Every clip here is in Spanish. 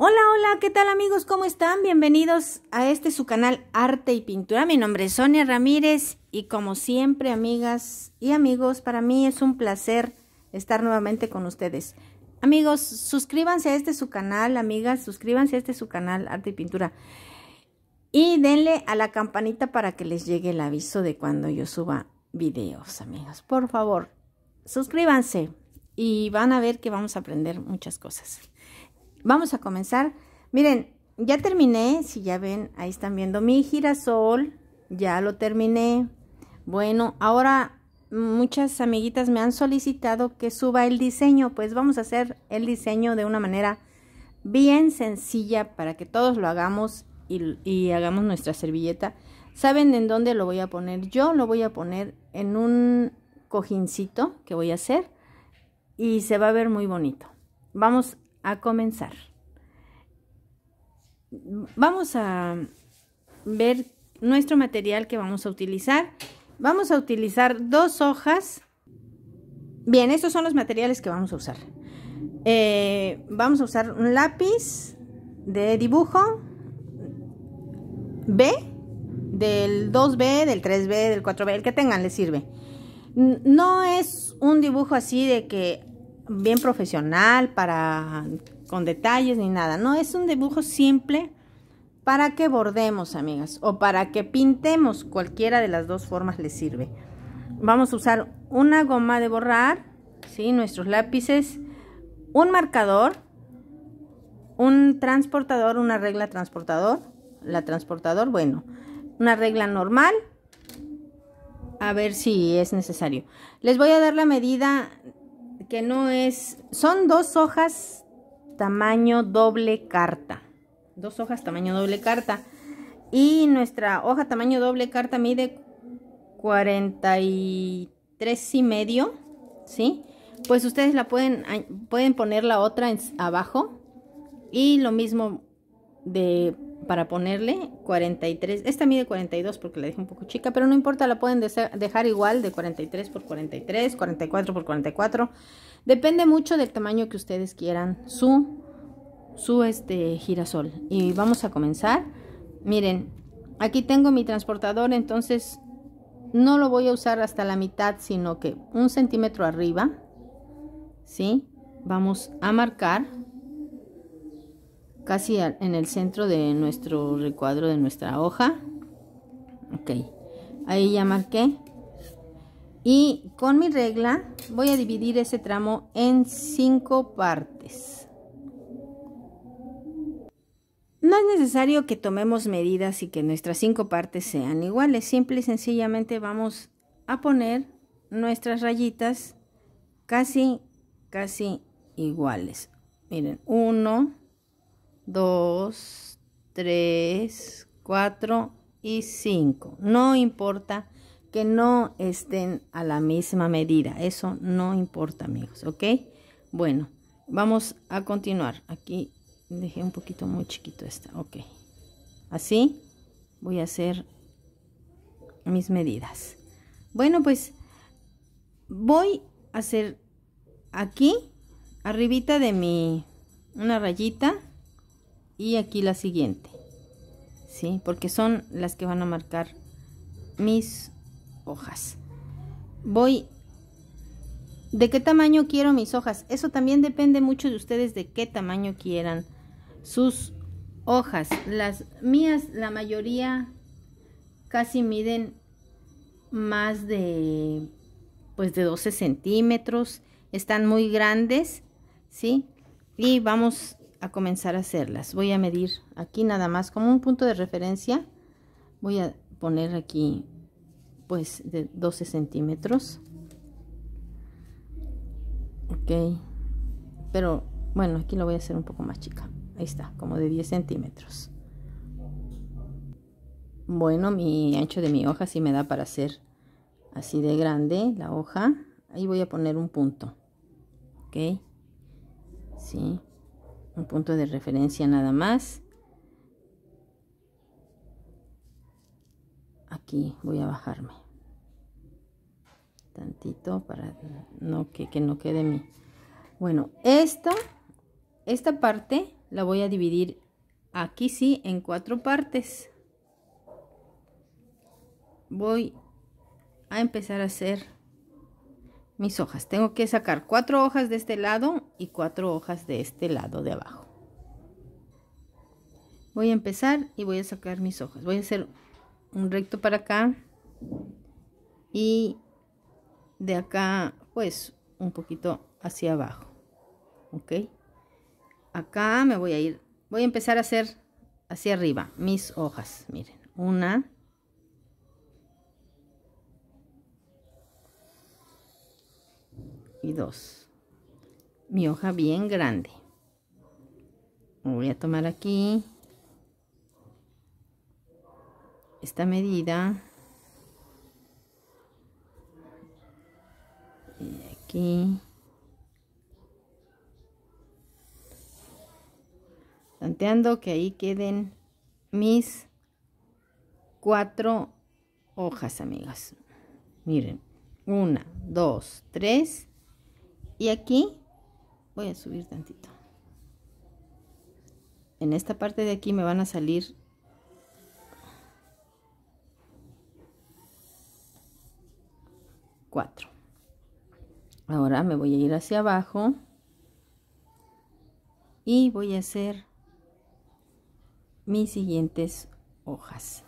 Hola, hola, ¿qué tal amigos? ¿Cómo están? Bienvenidos a este su canal Arte y Pintura. Mi nombre es Sonia Ramírez y como siempre, amigas y amigos, para mí es un placer estar nuevamente con ustedes. Amigos, suscríbanse a este su canal, amigas, suscríbanse a este su canal Arte y Pintura. Y denle a la campanita para que les llegue el aviso de cuando yo suba videos, amigos. Por favor, suscríbanse y van a ver que vamos a aprender muchas cosas vamos a comenzar. Miren, ya terminé, si ya ven, ahí están viendo mi girasol, ya lo terminé. Bueno, ahora muchas amiguitas me han solicitado que suba el diseño, pues vamos a hacer el diseño de una manera bien sencilla para que todos lo hagamos y, hagamos nuestra servilleta. ¿Saben en dónde lo voy a poner? Yo lo voy a poner en un cojincito que voy a hacer y se va a ver muy bonito. Vamos a comenzar. Vamos a ver nuestro material que vamos a utilizar. Vamos a utilizar dos hojas. Bien, estos son los materiales que vamos a usar. Eh, vamos a usar un lápiz de dibujo B, del 2B, del 3B, del 4B, el que tengan, les sirve. No es un dibujo así de que bien profesional, para con detalles ni nada. No, es un dibujo simple para que bordemos, amigas, o para que pintemos, cualquiera de las dos formas les sirve. Vamos a usar una goma de borrar, ¿sí? nuestros lápices, un marcador, un transportador, una regla transportador, la transportador, bueno, una regla normal, a ver si es necesario. Les voy a dar la medida que no es, son dos hojas tamaño doble carta, dos hojas tamaño doble carta. Y nuestra hoja tamaño doble carta mide 43 y medio, ¿sí? Pues ustedes la pueden, pueden poner la otra abajo y lo mismo de para ponerle 43. Esta mide 42 porque la dejé un poco chica, pero no importa, la pueden dejar igual de 43 por 43, 44 por 44. Depende mucho del tamaño que ustedes quieran su, su este girasol. Y vamos a comenzar. Miren, aquí tengo mi transportador, entonces no lo voy a usar hasta la mitad, sino que un centímetro arriba, ¿sí? Vamos a marcar casi en el centro de nuestro recuadro de nuestra hoja ok ahí ya marqué y con mi regla voy a dividir ese tramo en cinco partes no es necesario que tomemos medidas y que nuestras cinco partes sean iguales simple y sencillamente vamos a poner nuestras rayitas casi casi iguales miren uno 2, 3, 4 y 5. No importa que no estén a la misma medida. Eso no importa, amigos, ¿ok? Bueno, vamos a continuar. Aquí dejé un poquito muy chiquito esta, ok. Así voy a hacer mis medidas. Bueno, pues voy a hacer aquí, arribita de mi, una rayita, y aquí la siguiente ¿sí? porque son las que van a marcar mis hojas voy de qué tamaño quiero mis hojas eso también depende mucho de ustedes de qué tamaño quieran sus hojas las mías la mayoría casi miden más de pues de 12 centímetros están muy grandes sí y vamos a comenzar a hacerlas. Voy a medir aquí nada más como un punto de referencia. Voy a poner aquí pues de 12 centímetros. Ok. Pero bueno, aquí lo voy a hacer un poco más chica. Ahí está, como de 10 centímetros. Bueno, mi ancho de mi hoja si me da para hacer así de grande la hoja. Ahí voy a poner un punto. Ok. Sí un punto de referencia nada más. Aquí voy a bajarme tantito para no que, no quede mi bueno esta esta parte la voy a dividir aquí sí en cuatro partes voy a empezar a hacer mis hojas. Tengo que sacar cuatro hojas de este lado y cuatro hojas de este lado de abajo. Voy a empezar y voy a sacar mis hojas. Voy a hacer un recto para acá y de acá pues un poquito hacia abajo. ¿Ok? Acá me voy a ir. Voy a empezar a hacer hacia arriba mis hojas. Miren, una, mi hoja bien grande voy a tomar aquí esta medida y aquí planteando que ahí queden mis cuatro hojas amigas miren una dos tres y aquí voy a subir tantito en esta parte de aquí me van a salir cuatro ahora me voy a ir hacia abajo y voy a hacer mis siguientes hojas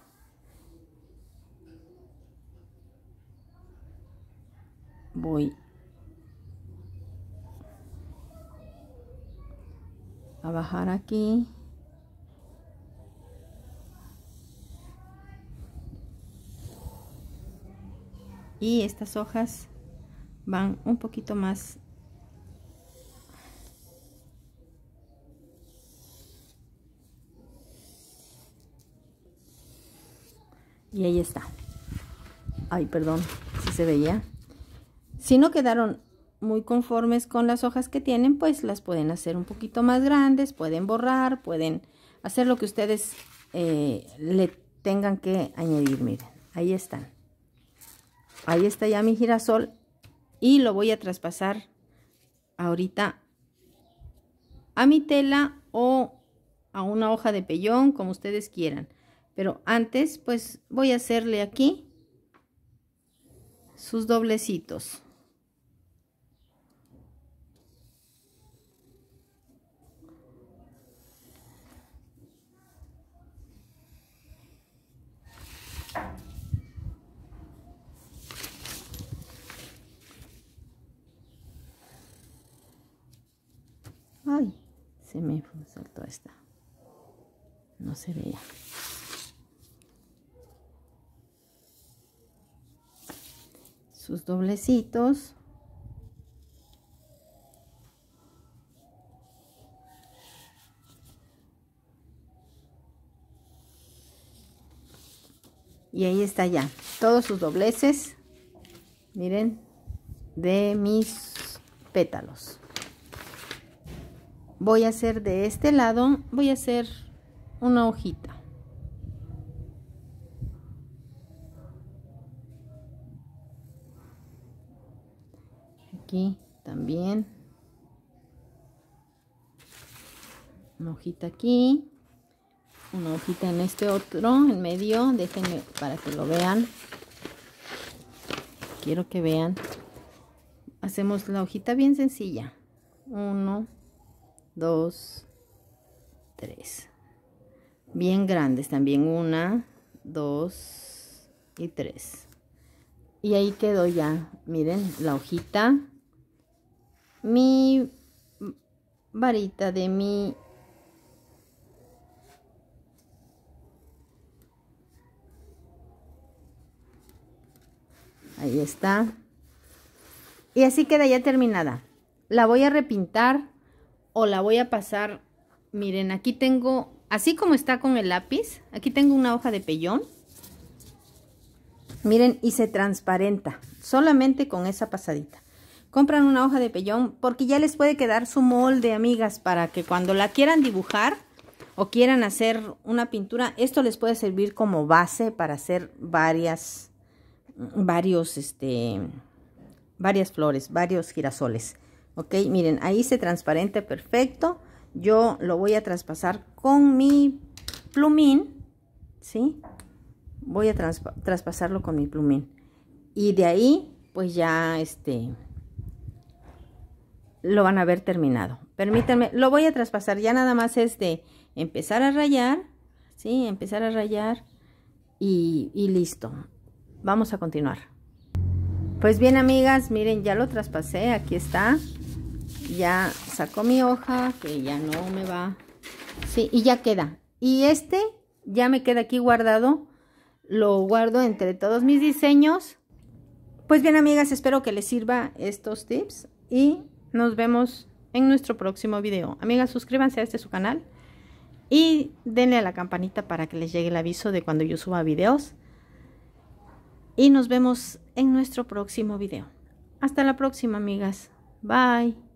voy a bajar aquí y estas hojas van un poquito más y ahí está ay perdón si se veía si no quedaron muy conformes con las hojas que tienen, pues las pueden hacer un poquito más grandes, pueden borrar, pueden hacer lo que ustedes eh, le tengan que añadir. Miren, ahí están. Ahí está ya mi girasol y lo voy a traspasar ahorita a mi tela o a una hoja de pellón, como ustedes quieran. Pero antes, pues voy a hacerle aquí sus doblecitos. Ay, se me saltó esta. No se veía. Sus doblecitos. Y ahí está ya. Todos sus dobleces. Miren. De mis pétalos voy a hacer de este lado voy a hacer una hojita aquí también una hojita aquí una hojita en este otro en medio déjenme para que lo vean quiero que vean hacemos la hojita bien sencilla uno Dos. Tres. Bien grandes también. Una. Dos. y tres. Y ahí quedó ya, miren, la hojita. Mi varita de mi... Ahí está. Y así queda ya terminada. La voy a repintar o la voy a pasar, miren, aquí tengo, así como está con el lápiz, aquí tengo una hoja de pellón. Miren, y se transparenta, solamente con esa pasadita. Compran una hoja de pellón porque ya les puede quedar su molde, amigas, para que cuando la quieran dibujar o quieran hacer una pintura, esto les puede servir como base para hacer varias, varios, este, varias flores, varios girasoles ok miren ahí se transparente perfecto yo lo voy a traspasar con mi plumín sí voy a traspasarlo con mi plumín y de ahí pues ya este lo van a ver terminado permítanme lo voy a traspasar ya nada más es de empezar a rayar sí empezar a rayar y, y listo vamos a continuar pues bien amigas miren ya lo traspasé aquí está ya saco mi hoja que ya no me va sí y ya queda y este ya me queda aquí guardado lo guardo entre todos mis diseños pues bien amigas espero que les sirva estos tips y nos vemos en nuestro próximo video amigas suscríbanse a este su canal y denle a la campanita para que les llegue el aviso de cuando yo suba videos y nos vemos en nuestro próximo video hasta la próxima amigas bye